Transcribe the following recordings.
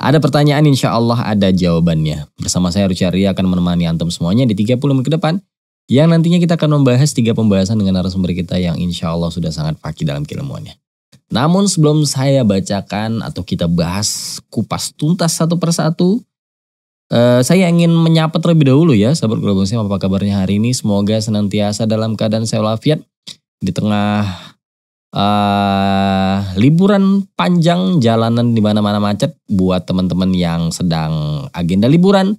Ada pertanyaan insya Allah ada jawabannya. Bersama saya Rucari akan menemani Antum semuanya di 30 menit ke depan. Yang nantinya kita akan membahas tiga pembahasan dengan narasumber kita yang insya Allah sudah sangat fakih dalam keilmuannya. Namun sebelum saya bacakan atau kita bahas kupas tuntas satu persatu, Uh, saya ingin menyapa terlebih dahulu ya, sahabat Global Muslim, apa kabarnya hari ini? Semoga senantiasa dalam keadaan sehat walafiat di tengah uh, liburan panjang jalanan di mana-mana macet buat teman-teman yang sedang agenda liburan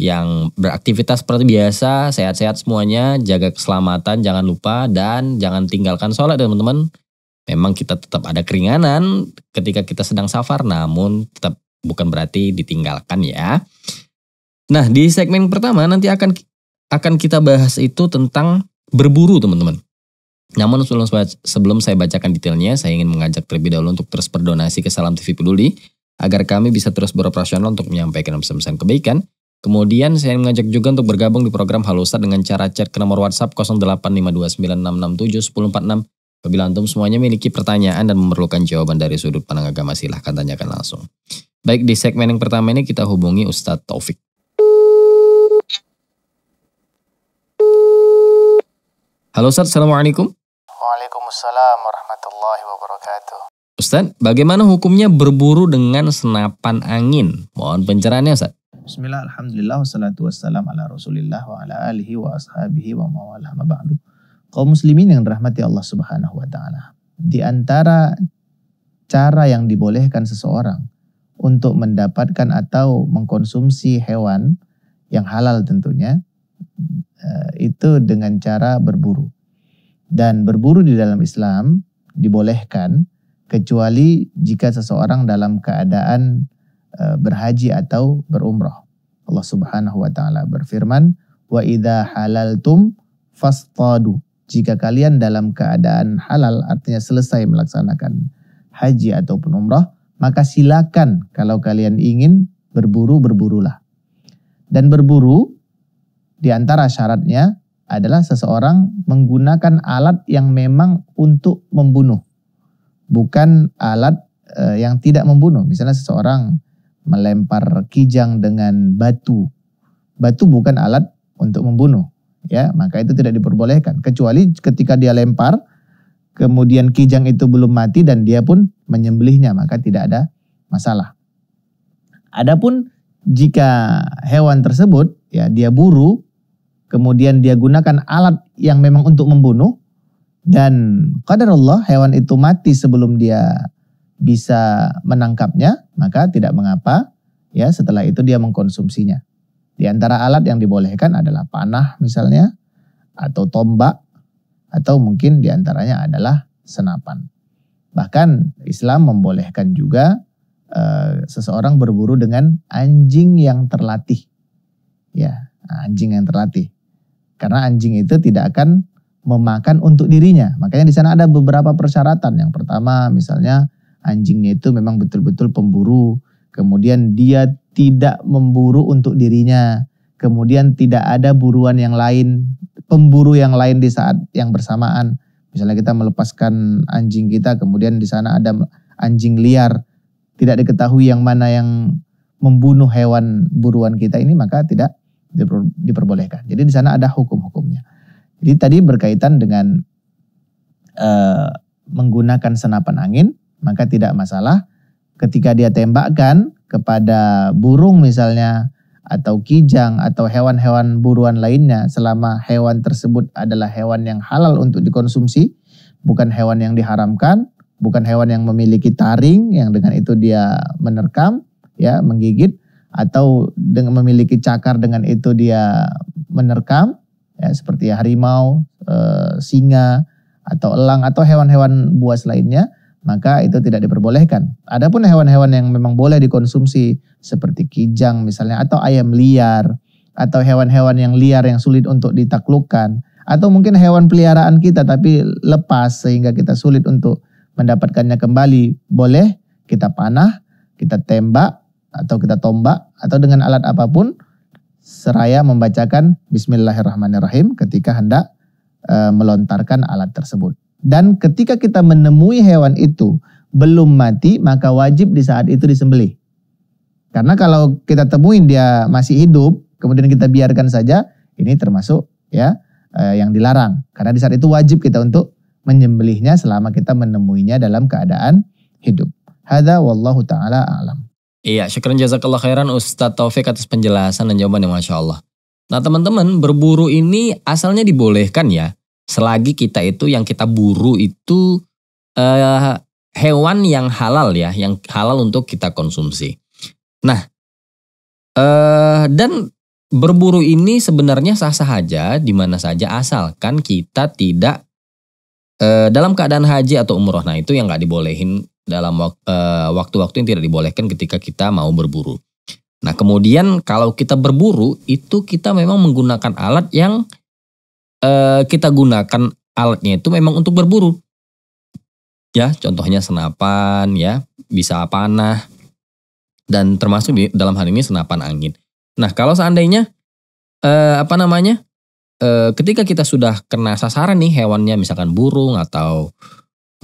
yang beraktivitas seperti biasa sehat-sehat semuanya jaga keselamatan jangan lupa dan jangan tinggalkan sholat ya, teman-teman memang kita tetap ada keringanan ketika kita sedang safar namun tetap bukan berarti ditinggalkan ya nah di segmen pertama nanti akan akan kita bahas itu tentang berburu teman-teman namun sebelum, saya bacakan detailnya, saya ingin mengajak terlebih dahulu untuk terus berdonasi ke Salam TV Peduli, agar kami bisa terus beroperasional untuk menyampaikan pesan-pesan kebaikan. Kemudian saya mengajak juga untuk bergabung di program Halo dengan cara chat ke nomor WhatsApp 085296671046. Apabila antum semuanya memiliki pertanyaan dan memerlukan jawaban dari sudut pandang agama silahkan tanyakan langsung. Baik di segmen yang pertama ini kita hubungi Ustadz Taufik. Halo Ustaz, Assalamualaikum. Waalaikumsalam warahmatullahi wabarakatuh. Ustaz, bagaimana hukumnya berburu dengan senapan angin? Mohon pencerahannya Ustaz. Bismillah, Alhamdulillah, wassalatu wassalam ala rasulillah wa ala alihi wa ashabihi wa mawalah ba'du. Kaum muslimin yang rahmati Allah subhanahu wa ta'ala. Di antara cara yang dibolehkan seseorang untuk mendapatkan atau mengkonsumsi hewan yang halal tentunya, eh, itu dengan cara berburu. Dan berburu di dalam Islam dibolehkan kecuali jika seseorang dalam keadaan e, berhaji atau berumroh. Allah Subhanahu wa taala berfirman, "Wa idza halaltum fastadu." Jika kalian dalam keadaan halal artinya selesai melaksanakan haji ataupun umroh, maka silakan kalau kalian ingin berburu berburulah. Dan berburu di antara syaratnya adalah seseorang menggunakan alat yang memang untuk membunuh, bukan alat e, yang tidak membunuh. Misalnya seseorang melempar kijang dengan batu. Batu bukan alat untuk membunuh, ya, maka itu tidak diperbolehkan kecuali ketika dia lempar kemudian kijang itu belum mati dan dia pun menyembelihnya, maka tidak ada masalah. Adapun jika hewan tersebut ya dia buru Kemudian dia gunakan alat yang memang untuk membunuh dan Allah hewan itu mati sebelum dia bisa menangkapnya, maka tidak mengapa ya setelah itu dia mengkonsumsinya. Di antara alat yang dibolehkan adalah panah misalnya atau tombak atau mungkin di antaranya adalah senapan. Bahkan Islam membolehkan juga e, seseorang berburu dengan anjing yang terlatih. Ya, anjing yang terlatih. Karena anjing itu tidak akan memakan untuk dirinya. Makanya di sana ada beberapa persyaratan. Yang pertama misalnya anjingnya itu memang betul-betul pemburu. Kemudian dia tidak memburu untuk dirinya. Kemudian tidak ada buruan yang lain, pemburu yang lain di saat yang bersamaan. Misalnya kita melepaskan anjing kita, kemudian di sana ada anjing liar. Tidak diketahui yang mana yang membunuh hewan buruan kita ini, maka tidak diperbolehkan. Jadi di sana ada hukum-hukumnya. Jadi tadi berkaitan dengan e, menggunakan senapan angin, maka tidak masalah ketika dia tembakkan kepada burung misalnya atau kijang atau hewan-hewan buruan lainnya selama hewan tersebut adalah hewan yang halal untuk dikonsumsi, bukan hewan yang diharamkan, bukan hewan yang memiliki taring yang dengan itu dia menerkam, ya menggigit, atau dengan memiliki cakar dengan itu dia menerkam ya seperti harimau, e, singa atau elang atau hewan-hewan buas lainnya maka itu tidak diperbolehkan. Adapun hewan-hewan yang memang boleh dikonsumsi seperti kijang misalnya atau ayam liar atau hewan-hewan yang liar yang sulit untuk ditaklukkan atau mungkin hewan peliharaan kita tapi lepas sehingga kita sulit untuk mendapatkannya kembali boleh kita panah, kita tembak atau kita tombak atau dengan alat apapun seraya membacakan Bismillahirrahmanirrahim ketika hendak e, melontarkan alat tersebut. Dan ketika kita menemui hewan itu belum mati maka wajib di saat itu disembelih. Karena kalau kita temuin dia masih hidup kemudian kita biarkan saja ini termasuk ya e, yang dilarang karena di saat itu wajib kita untuk menyembelihnya selama kita menemuinya dalam keadaan hidup. Hada wallahu taala alam. Iya, syukran jazakallah khairan Ustadz Taufik atas penjelasan dan jawaban yang Masya Allah. Nah teman-teman, berburu ini asalnya dibolehkan ya. Selagi kita itu yang kita buru itu eh, hewan yang halal ya, yang halal untuk kita konsumsi. Nah, eh, dan berburu ini sebenarnya sah-sah aja di mana saja asalkan kita tidak eh, dalam keadaan haji atau umroh. Nah itu yang nggak dibolehin dalam eh, waktu-waktu yang tidak dibolehkan ketika kita mau berburu. Nah, kemudian kalau kita berburu itu kita memang menggunakan alat yang eh, kita gunakan alatnya itu memang untuk berburu. Ya, contohnya senapan ya, bisa panah dan termasuk di, dalam hal ini senapan angin. Nah, kalau seandainya eh, apa namanya? ketika kita sudah kena sasaran nih hewannya misalkan burung atau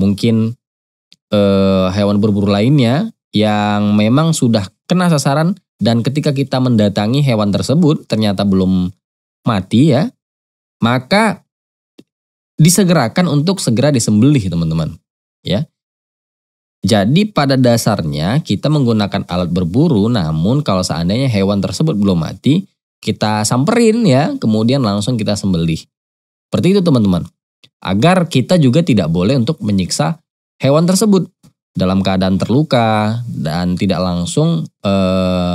mungkin uh, hewan berburu lainnya yang memang sudah kena sasaran dan ketika kita mendatangi hewan tersebut ternyata belum mati ya, maka disegerakan untuk segera disembelih teman-teman. Ya. Jadi pada dasarnya kita menggunakan alat berburu namun kalau seandainya hewan tersebut belum mati, kita samperin ya, kemudian langsung kita sembelih. Seperti itu teman-teman. Agar kita juga tidak boleh untuk menyiksa hewan tersebut dalam keadaan terluka dan tidak langsung e,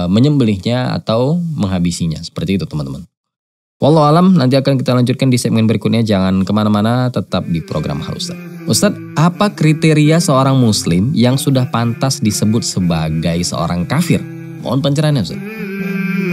menyembelihnya atau menghabisinya. Seperti itu teman-teman. Walau alam nanti akan kita lanjutkan di segmen berikutnya. Jangan kemana-mana, tetap di program Hal Ustadz. Ustadz, apa kriteria seorang muslim yang sudah pantas disebut sebagai seorang kafir? Mohon pencerahannya Ustadz.